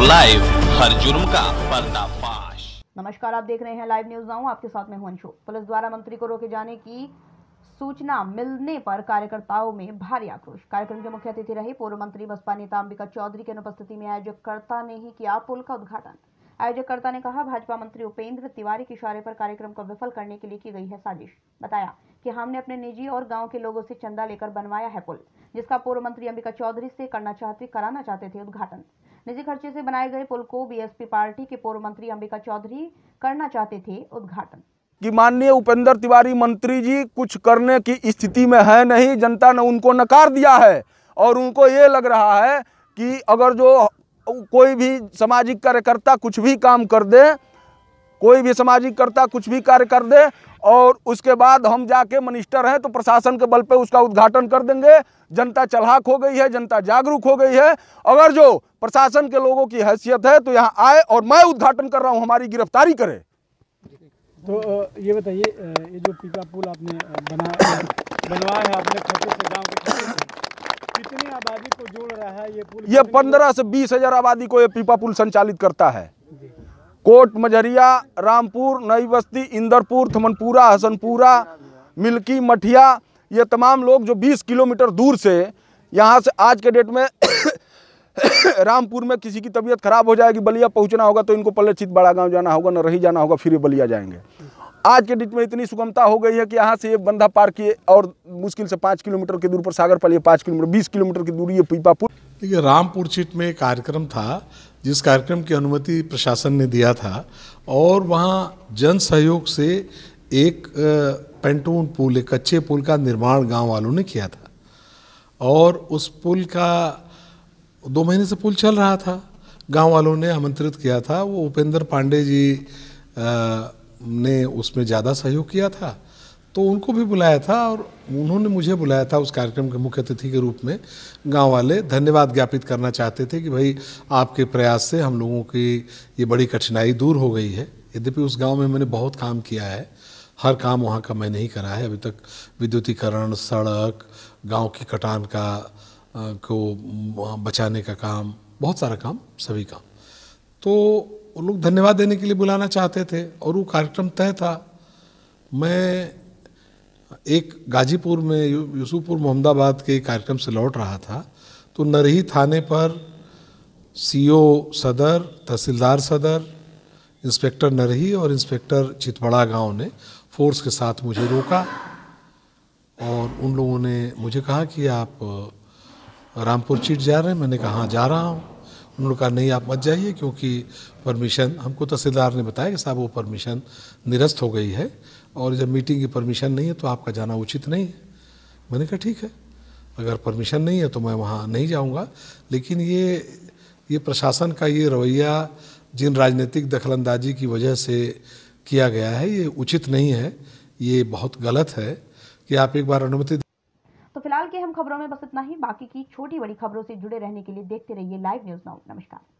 now live हर जुर्म का पर्दाफाश नमस्कार आप देख रहे हैं लाइव न्यूज नाउ आपके साथ में हूं अंशु पुलिस द्वारा मंत्री को रोके जाने की सूचना मिलने पर कार्यकर्ताओं में भारी आक्रोश कार्यक्रम के मुख्य अतिथि रहे पूर्व मंत्री बसपा नेता अंबिका चौधरी की अनुपस्थिति में आयोजककर्ता ने ही किया पुल का उद्घाटन आयोजककर्ता ने कहा भाजपा मंत्री उपेंद्र तिवारी के इशारे पर कार्यक्रम को विफल करने के लिए की गई है साजिश बताया कि हमने अपने निजी और गांव के लोगों से चंदा लेकर बनवाया है पुल जिसका पूर्व मंत्री अंबिका चौधरी से करना चाहते कराना चाहते थे उद्घाटन निजी खर्चे से बनाए गए पुल को बी पार्टी के पूर्व मंत्री अंबिका चौधरी करना चाहते थे उद्घाटन कि माननीय उपेंद्र तिवारी मंत्री जी कुछ करने की स्थिति में है नहीं जनता ने उनको नकार दिया है और उनको ये लग रहा है कि अगर जो कोई भी सामाजिक कार्यकर्ता कुछ भी काम कर दे कोई भी सामाजिक कर्ता कुछ भी कार्य कर दे और उसके बाद हम जाके मिनिस्टर हैं तो प्रशासन के बल पे उसका उद्घाटन कर देंगे जनता चलाक हो गई है जनता जागरूक हो गई है अगर जो प्रशासन के लोगों की हैसियत है तो यहाँ आए और मैं उद्घाटन कर रहा हूँ हमारी गिरफ्तारी करे तो ये बताइए ये जो पीका पुल आपने बना बनवाया है आपने खतरे से गांव के कितनी आबादी को जोड़ रहा है ये पुल ये पंद्रह से बीस हजार आबादी को ये पीपा पुल संचालित करता है कोट मझरिया रामपुर नई बस्ती इंदरपुर थमनपुरा हसनपुरा मिल्की मठिया ये तमाम लोग जो 20 किलोमीटर दूर से यहाँ से आज के डेट में रामपुर में किसी की तबीयत खराब हो जाएगी बलिया पहुँचना होगा तो इनको पल्ले छित बड़ा गाँव जाना होगा न रही जाना होगा फिर ये बलिया जाएंगे आज के डेट में इतनी सुगमता हो गई है कि यहाँ से ये बंधा पार किए और मुश्किल से पाँच किलोमीटर की दूर पर सागर ये पाँच किलोमीटर बीस किलोमीटर की दूरी ये पीपापुर देखिए रामपुर छीट में कार्यक्रम था जिस कार्यक्रम की अनुमति प्रशासन ने दिया था और वहाँ जन सहयोग से एक पेंटून पुल एक कच्चे पुल का निर्माण गाँव वालों ने किया था और उस पुल का दो महीने से पुल चल रहा था गाँव वालों ने आमंत्रित किया था वो उपेंद्र पांडे जी आ, ने उसमें ज़्यादा सहयोग किया था तो उनको भी बुलाया था और उन्होंने मुझे बुलाया था उस कार्यक्रम के मुख्य अतिथि के रूप में गांव वाले धन्यवाद ज्ञापित करना चाहते थे कि भाई आपके प्रयास से हम लोगों की ये बड़ी कठिनाई दूर हो गई है यद्यपि उस गांव में मैंने बहुत काम किया है हर काम वहाँ का मैं नहीं करा है अभी तक विद्युतीकरण सड़क गाँव की कटान का को बचाने का काम बहुत सारा काम सभी काम तो वो लोग धन्यवाद देने के लिए बुलाना चाहते थे और वो कार्यक्रम तय था मैं एक गाजीपुर में यूसुफपुर मोहम्मदाबाद के कार्यक्रम से लौट रहा था तो नरही थाने पर सीओ सदर तहसीलदार सदर इंस्पेक्टर नरही और इंस्पेक्टर चितवड़ा गांव ने फोर्स के साथ मुझे रोका और उन लोगों ने मुझे कहा कि आप रामपुर चीट जा रहे हैं मैंने कहा हाँ जा रहा हूँ उन्होंने कहा नहीं आप मत जाइए क्योंकि परमिशन हमको तहसीलदार ने बताया कि साहब वो परमिशन निरस्त हो गई है और जब मीटिंग की परमिशन नहीं है तो आपका जाना उचित नहीं है मैंने कहा ठीक है अगर परमिशन नहीं है तो मैं वहाँ नहीं जाऊँगा लेकिन ये ये प्रशासन का ये रवैया जिन राजनीतिक दखलंदाजी की वजह से किया गया है ये उचित नहीं है ये बहुत गलत है कि आप एक बार अनुमति फिलहाल के हम खबरों में बस इतना ही बाकी की छोटी बड़ी खबरों से जुड़े रहने के लिए देखते रहिए लाइव न्यूज नाउ नमस्कार